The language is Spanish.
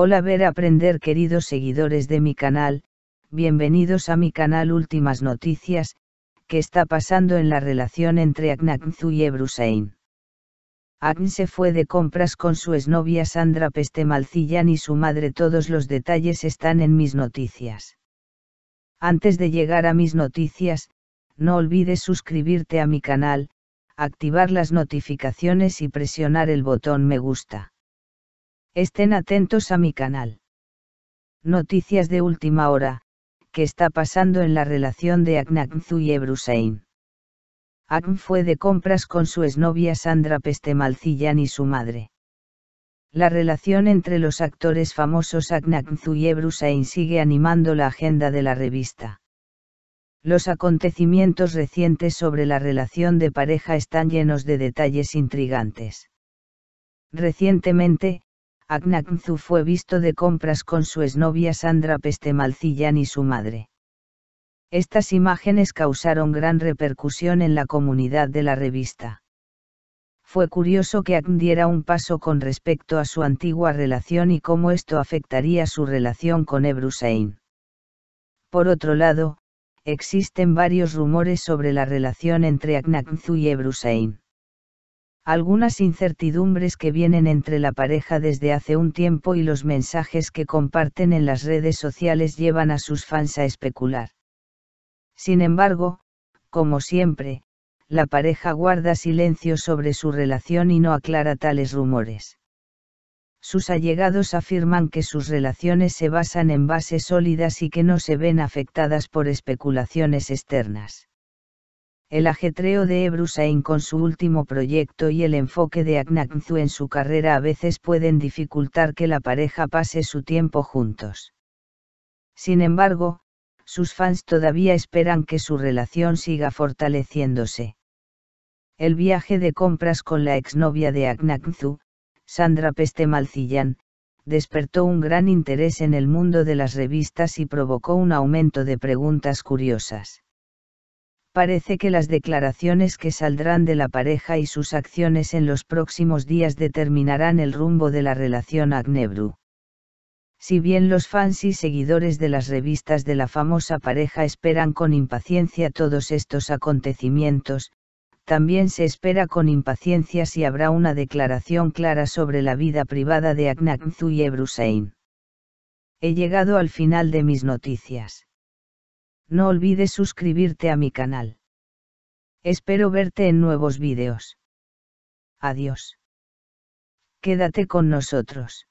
Hola ver aprender queridos seguidores de mi canal, bienvenidos a mi canal Últimas Noticias, que está pasando en la relación entre Agnatzu y Ebrusain? Agn se fue de compras con su exnovia Sandra Pestemalcillan y su madre todos los detalles están en mis noticias. Antes de llegar a mis noticias, no olvides suscribirte a mi canal, activar las notificaciones y presionar el botón me gusta. Estén atentos a mi canal. Noticias de última hora, ¿Qué está pasando en la relación de Aknaknzu y Ebrusain? Akn fue de compras con su exnovia Sandra Pestemalcillán y su madre. La relación entre los actores famosos Aknaknzu y Ebrusein sigue animando la agenda de la revista. Los acontecimientos recientes sobre la relación de pareja están llenos de detalles intrigantes. Recientemente, Agnakzu fue visto de compras con su exnovia Sandra Pestemalcillán y su madre. Estas imágenes causaron gran repercusión en la comunidad de la revista. Fue curioso que Akn diera un paso con respecto a su antigua relación y cómo esto afectaría su relación con Ebrusein. Por otro lado, existen varios rumores sobre la relación entre Agnakzu y Ebrusein algunas incertidumbres que vienen entre la pareja desde hace un tiempo y los mensajes que comparten en las redes sociales llevan a sus fans a especular. Sin embargo, como siempre, la pareja guarda silencio sobre su relación y no aclara tales rumores. Sus allegados afirman que sus relaciones se basan en bases sólidas y que no se ven afectadas por especulaciones externas el ajetreo de Ebrusain con su último proyecto y el enfoque de Agnanzu en su carrera a veces pueden dificultar que la pareja pase su tiempo juntos. Sin embargo, sus fans todavía esperan que su relación siga fortaleciéndose. El viaje de compras con la exnovia de Agnanzu, Sandra Pestemalcillán, despertó un gran interés en el mundo de las revistas y provocó un aumento de preguntas curiosas Parece que las declaraciones que saldrán de la pareja y sus acciones en los próximos días determinarán el rumbo de la relación Agnebru. Si bien los fans y seguidores de las revistas de la famosa pareja esperan con impaciencia todos estos acontecimientos, también se espera con impaciencia si habrá una declaración clara sobre la vida privada de Agnagzu y Sein. He llegado al final de mis noticias no olvides suscribirte a mi canal. Espero verte en nuevos vídeos. Adiós. Quédate con nosotros.